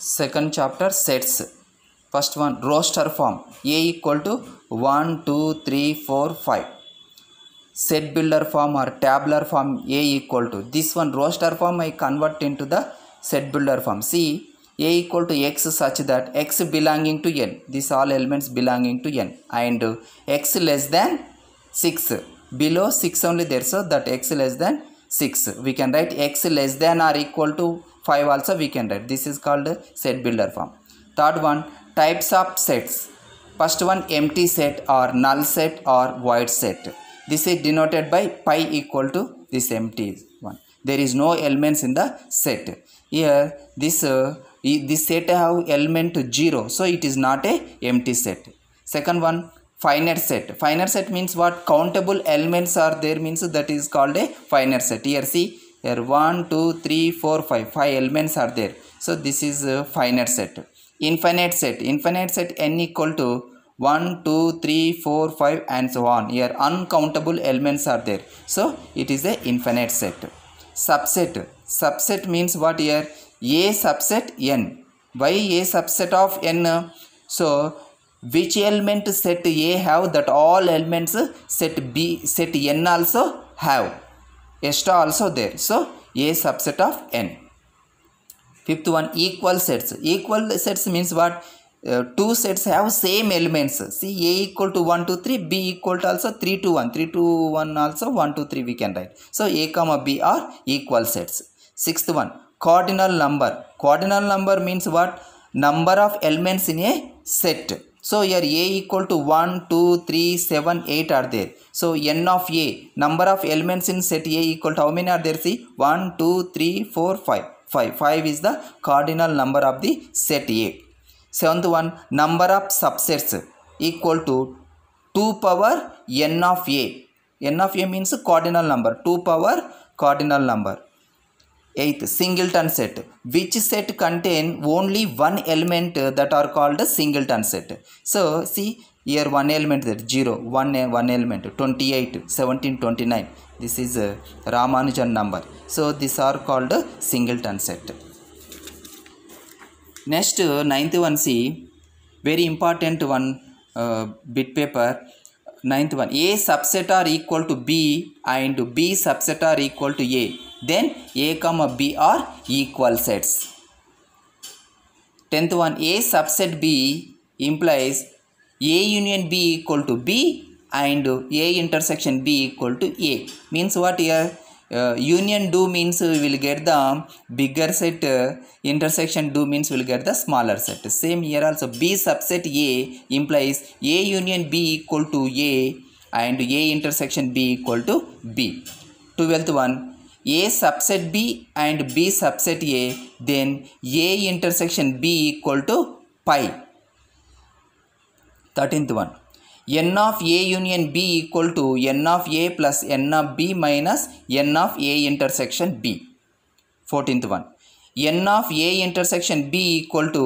second chapter sets first one roster form a equal to 1 2 3 4 5 set builder form or tabular form a equal to this one roster form i convert into the set builder form see a equal to x such that x belonging to n these all elements belonging to n and x less than 6 below 6 only there so that x less than 6 we can write x less than or equal to 5 also we can write this is called set builder form third one types of sets first one empty set or null set or void set this is denoted by pi equal to this empty one there is no elements in the set here this uh, this set have element 0 so it is not a empty set second one finite set finite set means what countable elements are there means that is called a finite set here see here 1 2 3 4 5 5 elements are there so this is a finite set infinite set infinite set n equal to 1 2 3 4 5 and so on here uncountable elements are there so it is the infinite set subset subset means what here a subset n why a subset of n so which element set a have that all elements set b set n also have extra also there. So A subset of N. Fifth one equal sets. Equal sets means what? Uh, two sets have same elements. See A equal to 1 2, 3, B equal to also 3 2, 1. 3 2, 1 also 1 2, 3 we can write. So A comma B are equal sets. Sixth one cardinal number. Cardinal number means what? Number of elements in a set so here a equal to 1, 2, 3, 7, 8 are there. So n of a, number of elements in set a equal to how many are there? See 1, 2, 3, 4, 5. 5. 5 is the cardinal number of the set a. Seventh one, number of subsets equal to 2 power n of a. n of a means cardinal number, 2 power cardinal number. Eighth, singleton set, which set contain only one element that are called a singleton set. So, see here one element that 0, 1, 1 element, 28, 17, 29. This is a uh, Ramanujan number. So, these are called a singleton set. Next, ninth one, see, very important one uh, bit paper, ninth one a subset are equal to b and b subset are equal to a then a comma b are equal sets tenth one a subset b implies a union b equal to b and a intersection b equal to a means what here uh, union do means we will get the bigger set uh, intersection do means we will get the smaller set same here also b subset a implies a union b equal to a and a intersection b equal to b 12th one A subset B and B subset A, then A intersection B equal to pi. 13th one. n of a union b equal to n of a plus n of b minus n of a intersection b. 14th one. n of a intersection b equal to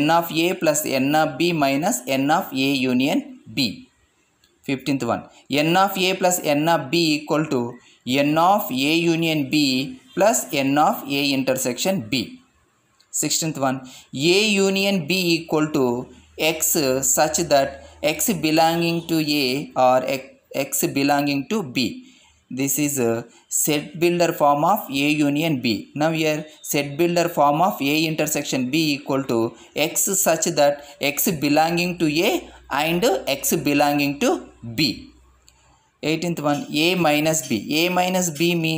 n of a plus n of b minus n of a union b. 15th one. n of a plus n of b equal to N of A union B plus N of A intersection B sixteenth one A union B equal to X such that X belonging to A or X belonging to B this is a set builder form of a union b now here set builder form of a intersection b equal to x such that x belonging to a and x belonging to b eighteenth one a minus b a minus b me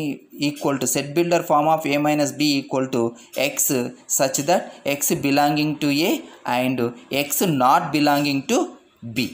equal to set builder form of a minus b equal to x such that x belonging to a and x not belonging to b